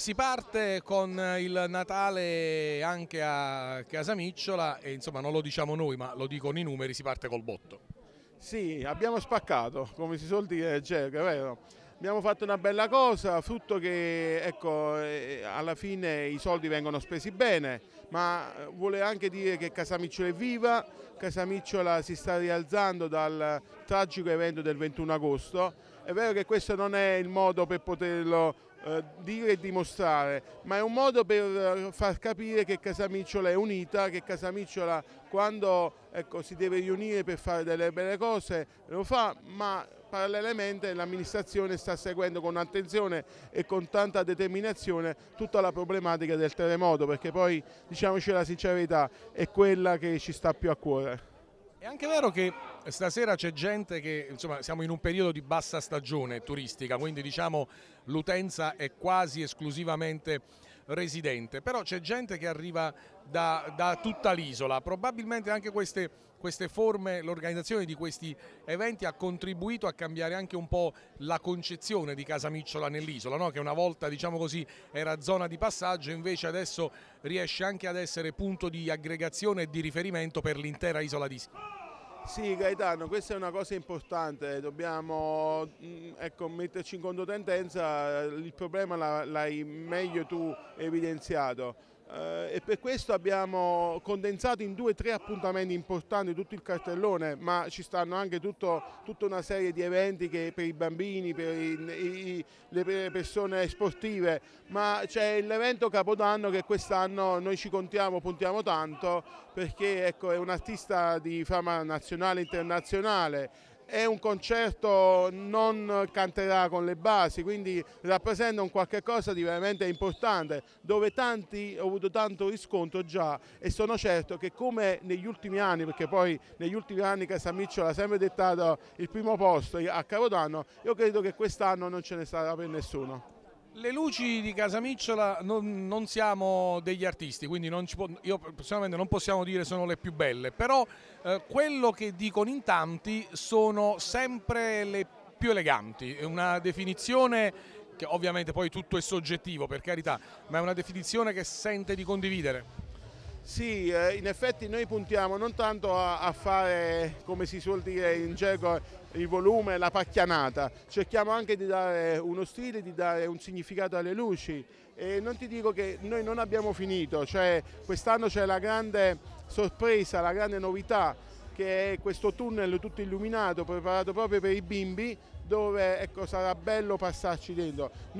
Si parte con il Natale anche a Casamicciola e insomma non lo diciamo noi ma lo dicono i numeri, si parte col botto. Sì, abbiamo spaccato, come si suol dire, cioè, vero? Abbiamo fatto una bella cosa, frutto che ecco, eh, alla fine i soldi vengono spesi bene, ma eh, vuole anche dire che Casamicciola è viva, Casamicciola si sta rialzando dal tragico evento del 21 agosto, è vero che questo non è il modo per poterlo eh, dire e dimostrare, ma è un modo per eh, far capire che Casamicciola è unita, che Casamicciola quando ecco, si deve riunire per fare delle belle cose lo fa, ma parallelamente l'amministrazione sta seguendo con attenzione e con tanta determinazione tutta la problematica del terremoto perché poi diciamoci la sincerità è quella che ci sta più a cuore. È anche vero che stasera c'è gente che, insomma, siamo in un periodo di bassa stagione turistica, quindi diciamo l'utenza è quasi esclusivamente residente, però c'è gente che arriva da, da tutta l'isola, probabilmente anche queste, queste forme, l'organizzazione di questi eventi ha contribuito a cambiare anche un po' la concezione di Casa Micciola nell'isola, no? che una volta diciamo così, era zona di passaggio, invece adesso riesce anche ad essere punto di aggregazione e di riferimento per l'intera isola di Ischia. Sì Gaetano, questa è una cosa importante, dobbiamo mm, ecco, metterci in controtendenza, il problema l'hai meglio tu evidenziato eh, e per questo abbiamo condensato in due o tre appuntamenti importanti tutto il cartellone, ma ci stanno anche tutto, tutta una serie di eventi che per i bambini, per i, i, le persone sportive, ma c'è l'evento Capodanno che quest'anno noi ci contiamo, puntiamo tanto perché ecco, è un artista di fama nazionale e internazionale è un concerto non canterà con le basi, quindi rappresenta un qualche cosa di veramente importante, dove tanti, ho avuto tanto riscontro già e sono certo che come negli ultimi anni, perché poi negli ultimi anni Casamiccio l'ha sempre dettato il primo posto a Capodanno, io credo che quest'anno non ce ne sarà per nessuno. Le luci di Casamicciola non, non siamo degli artisti, quindi non può, io personalmente non possiamo dire sono le più belle, però eh, quello che dicono in tanti sono sempre le più eleganti, è una definizione che ovviamente poi tutto è soggettivo per carità, ma è una definizione che sente di condividere. Sì, eh, in effetti noi puntiamo non tanto a, fare, come si suol dire in gergo, il volume, la pacchianata, cerchiamo anche di dare uno stile, di dare un significato alle luci e non ti dico che noi non abbiamo finito, cioè quest'anno c'è la grande sorpresa, la grande novità che è questo tunnel tutto illuminato, preparato proprio per i bimbi, dove ecco, sarà bello passarci dentro.